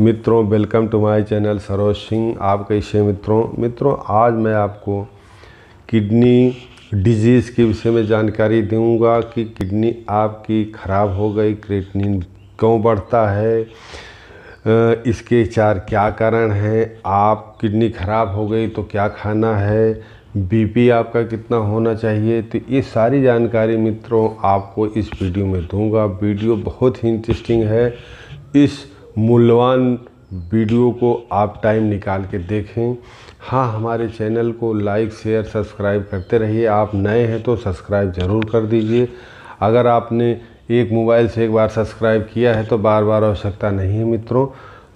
मित्रों welcome to my channel Saroj Singh आप कैसे मित्रों मित्रों आज मैं आपको किडनी डिजीज़ के विषय में जानकारी दूंगा कि किडनी आपकी ख़राब हो गई क्रेटनिन क्यों बढ़ता है इसके चार क्या कारण हैं आप किडनी ख़राब हो गई तो क्या खाना है बीपी आपका कितना होना चाहिए तो ये सारी जानकारी मित्रों आपको इस वीडियो में दूंगा वीडियो बहुत ही इंटरेस्टिंग है इस मूल्यवान वीडियो को आप टाइम निकाल के देखें हाँ हमारे चैनल को लाइक शेयर सब्सक्राइब करते रहिए आप नए हैं तो सब्सक्राइब ज़रूर कर दीजिए अगर आपने एक मोबाइल से एक बार सब्सक्राइब किया है तो बार बार आवश्यकता नहीं है मित्रों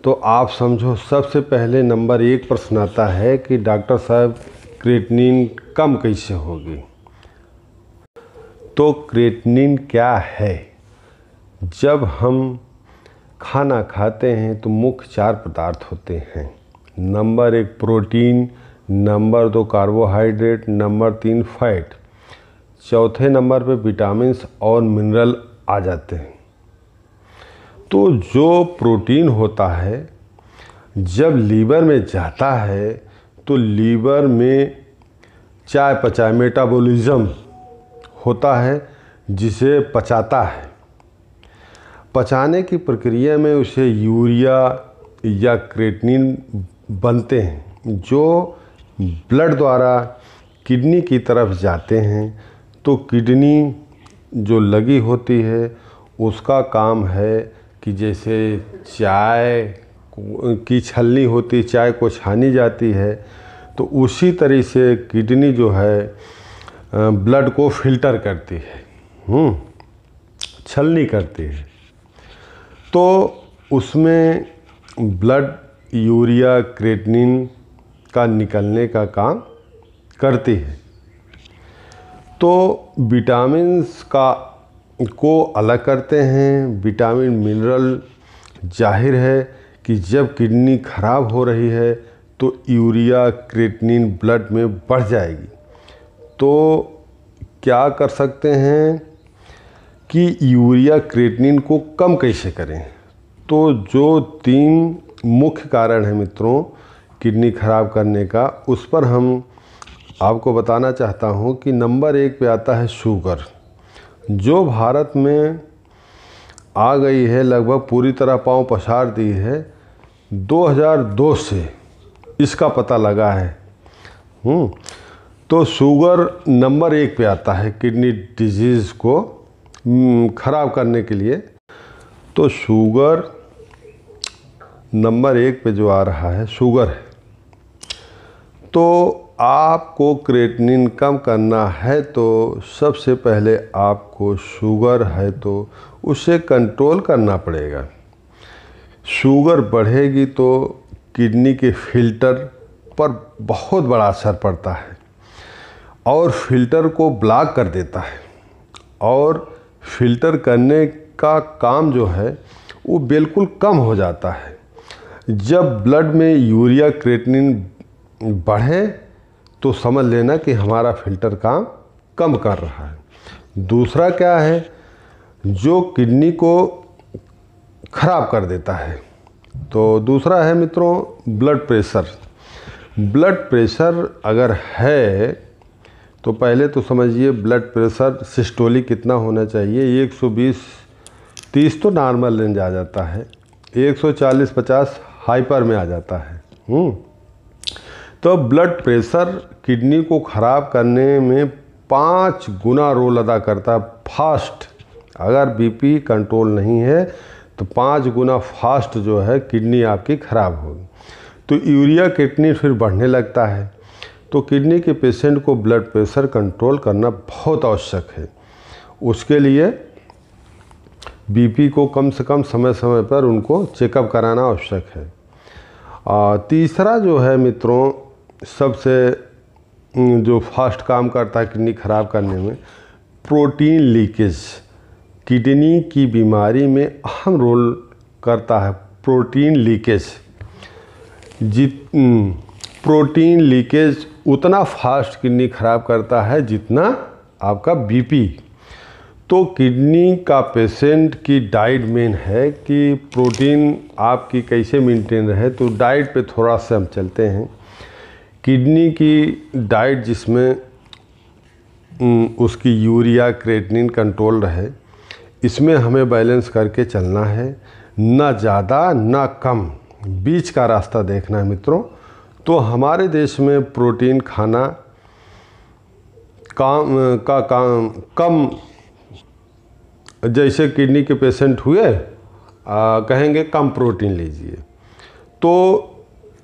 तो आप समझो सबसे पहले नंबर एक प्रश्न आता है कि डॉक्टर साहब क्रेटनिन कम कैसे होगी तो क्रेटनिन क्या है जब हम खाना खाते हैं तो मुख्य चार पदार्थ होते हैं नंबर एक प्रोटीन नंबर दो कार्बोहाइड्रेट नंबर तीन फैट चौथे नंबर पे विटामिन और मिनरल आ जाते हैं तो जो प्रोटीन होता है जब लीवर में जाता है तो लीवर में चाय पचाए मेटाबॉलिज्म होता है जिसे पचाता है पचाने की प्रक्रिया में उसे यूरिया या क्रेटनिन बनते हैं जो ब्लड द्वारा किडनी की तरफ जाते हैं तो किडनी जो लगी होती है उसका काम है कि जैसे चाय की छलनी होती चाय को छानी जाती है तो उसी तरह से किडनी जो है ब्लड को फिल्टर करती है हम्म, छलनी करती है तो उसमें ब्लड यूरिया क्रेटनिन का निकलने का काम करती है तो विटामिन्स का को अलग करते हैं विटामिन मिनरल जाहिर है कि जब किडनी खराब हो रही है तो यूरिया क्रेटनिन ब्लड में बढ़ जाएगी तो क्या कर सकते हैं कि यूरिया क्रिएटिनिन को कम कैसे करें तो जो तीन मुख्य कारण है मित्रों किडनी ख़राब करने का उस पर हम आपको बताना चाहता हूँ कि नंबर एक पे आता है शुगर जो भारत में आ गई है लगभग पूरी तरह पाँव पसार दी है 2002 से इसका पता लगा है हम्म, तो शुगर नंबर एक पे आता है किडनी डिजीज़ को हम्म, ख़राब करने के लिए तो शुगर नंबर एक पे जो आ रहा है शुगर है तो आपको क्रेटनिन कम करना है तो सबसे पहले आपको शुगर है तो उसे कंट्रोल करना पड़ेगा शुगर बढ़ेगी तो किडनी के फिल्टर पर बहुत बड़ा असर पड़ता है और फिल्टर को ब्लॉक कर देता है और फिल्टर करने का काम जो है वो बिल्कुल कम हो जाता है जब ब्लड में यूरिया क्रेटनिन बढ़े तो समझ लेना कि हमारा फिल्टर काम कम कर रहा है दूसरा क्या है जो किडनी को ख़राब कर देता है तो दूसरा है मित्रों ब्लड प्रेशर ब्लड प्रेशर अगर है तो पहले तो समझिए ब्लड प्रेशर सिस्टोली कितना होना चाहिए 120 30 तो नॉर्मल रेंज आ जाता है 140 50 हाइपर में आ जाता है हम्म। तो ब्लड प्रेशर किडनी को ख़राब करने में पाँच गुना रोल अदा करता है फास्ट अगर बीपी कंट्रोल नहीं है तो पाँच गुना फास्ट जो है किडनी आपकी ख़राब होगी तो यूरिया किडनी फिर बढ़ने लगता है तो किडनी के पेशेंट को ब्लड प्रेशर कंट्रोल करना बहुत आवश्यक है उसके लिए बीपी को कम से कम समय समय पर उनको चेकअप कराना आवश्यक है आ, तीसरा जो है मित्रों सबसे जो फास्ट काम करता है किडनी ख़राब करने में प्रोटीन लीकेज किडनी की बीमारी में अहम रोल करता है प्रोटीन लीकेज जित प्रोटीन लीकेज उतना फास्ट किडनी ख़राब करता है जितना आपका बीपी तो किडनी का पेशेंट की डाइट मेन है कि प्रोटीन आपकी कैसे मेंटेन रहे तो डाइट पे थोड़ा सा हम चलते हैं किडनी की डाइट जिसमें उसकी यूरिया क्रेटनिन कंट्रोल रहे इसमें हमें बैलेंस करके चलना है ना ज़्यादा ना कम बीच का रास्ता देखना है मित्रों तो हमारे देश में प्रोटीन खाना काम का काम कम जैसे किडनी के पेशेंट हुए आ, कहेंगे कम प्रोटीन लीजिए तो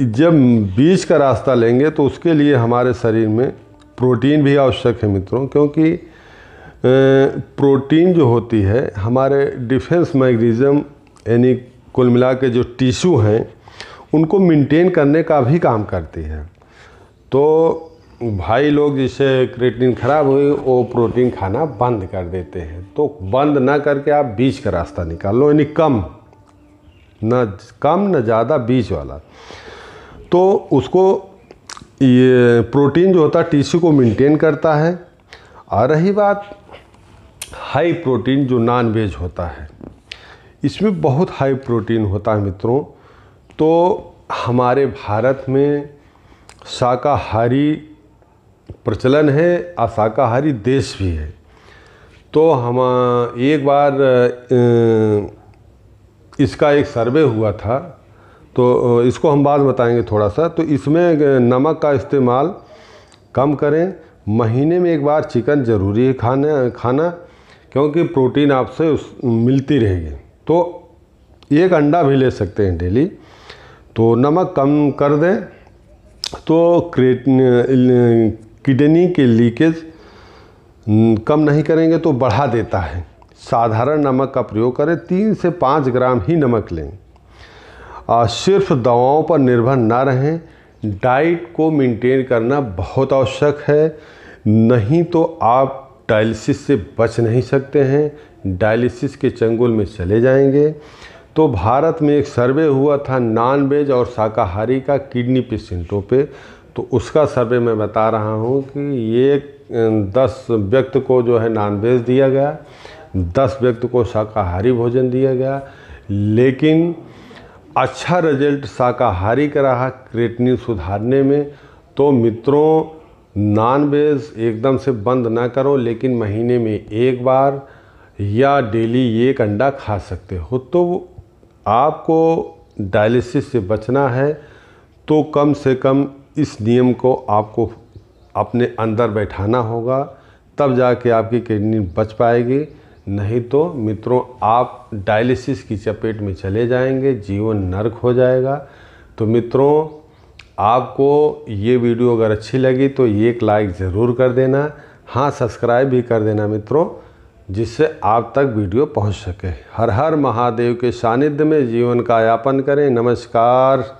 जब बीज का रास्ता लेंगे तो उसके लिए हमारे शरीर में प्रोटीन भी आवश्यक है मित्रों क्योंकि प्रोटीन जो होती है हमारे डिफेंस मैगनीज़म यानी कुल मिला के जो टिश्यू हैं उनको मेंटेन करने का भी काम करती है तो भाई लोग जिसे क्रिएटिन खराब हुई वो प्रोटीन खाना बंद कर देते हैं तो बंद ना करके आप बीच का रास्ता निकाल लो यानी कम न कम न ज़्यादा बीच वाला तो उसको ये प्रोटीन जो होता है टीसी को मेंटेन करता है और रही बात हाई प्रोटीन जो नॉन वेज होता है इसमें बहुत हाई प्रोटीन होता है मित्रों तो हमारे भारत में शाकाहारी प्रचलन है और शाकाहारी देश भी है तो हम एक बार इसका एक सर्वे हुआ था तो इसको हम बाद बताएंगे थोड़ा सा तो इसमें नमक का इस्तेमाल कम करें महीने में एक बार चिकन ज़रूरी है खाने खाना क्योंकि प्रोटीन आपसे उस मिलती रहेगी तो एक अंडा भी ले सकते हैं डेली तो नमक कम कर दें तो किडनी के लीकेज कम नहीं करेंगे तो बढ़ा देता है साधारण नमक का प्रयोग करें तीन से पाँच ग्राम ही नमक लें और सिर्फ दवाओं पर निर्भर ना रहें डाइट को मेंटेन करना बहुत आवश्यक है नहीं तो आप डायलिसिस से बच नहीं सकते हैं डायलिसिस के चंगुल में चले जाएंगे तो भारत में एक सर्वे हुआ था नॉन वेज और शाकाहारी का किडनी पेशेंटों पे तो उसका सर्वे मैं बता रहा हूँ कि ये अं, दस व्यक्ति को जो है नॉन वेज दिया गया दस व्यक्ति को शाकाहारी भोजन दिया गया लेकिन अच्छा रिजल्ट शाकाहारी का रहा क्रेटनी सुधारने में तो मित्रों नॉन वेज एकदम से बंद ना करो लेकिन महीने में एक बार या डेली एक अंडा खा सकते हो तो आपको डायलिसिस से बचना है तो कम से कम इस नियम को आपको अपने अंदर बैठाना होगा तब जाके आपकी किडनी बच पाएगी नहीं तो मित्रों आप डायलिसिस की चपेट में चले जाएंगे जीवन नरक हो जाएगा तो मित्रों आपको ये वीडियो अगर अच्छी लगी तो एक लाइक ज़रूर कर देना हाँ सब्सक्राइब भी कर देना मित्रों जिससे आप तक वीडियो पहुंच सके हर हर महादेव के सानिध्य में जीवन का यापन करें नमस्कार